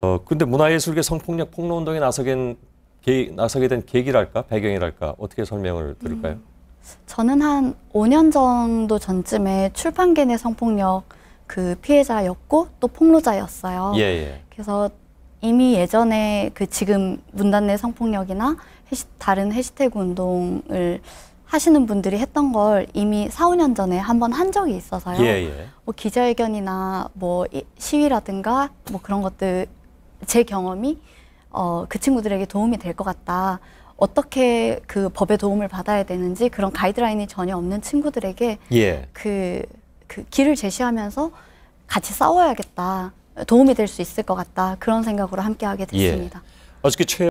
어, 근데 문화예술계 성폭력 폭로 운동에 나서게, 나서게 된 계기랄까 배경이랄까 어떻게 설명을 음. 들을까요? 음, 저는 한 5년 정도 전쯤에 출판계 내 성폭력 그 피해자였고 또 폭로자였어요. 예, 예. 그래서 이미 예전에 그 지금 문단 내 성폭력이나 해시, 다른 해시태그 운동을 하시는 분들이 했던 걸 이미 4, 5년 전에 한번 한 적이 있어서요. 예, 예. 뭐 기자회견이나 뭐 시위라든가 뭐 그런 것들 제 경험이 어, 그 친구들에게 도움이 될 것 같다. 어떻게 그 법의 도움을 받아야 되는지 그런 가이드라인이 전혀 없는 친구들에게 예. 그, 그 길을 제시하면서 같이 싸워야겠다. 도움이 될 수 있을 것 같다. 그런 생각으로 함께하게 예. 됐습니다. 예. 어저께 최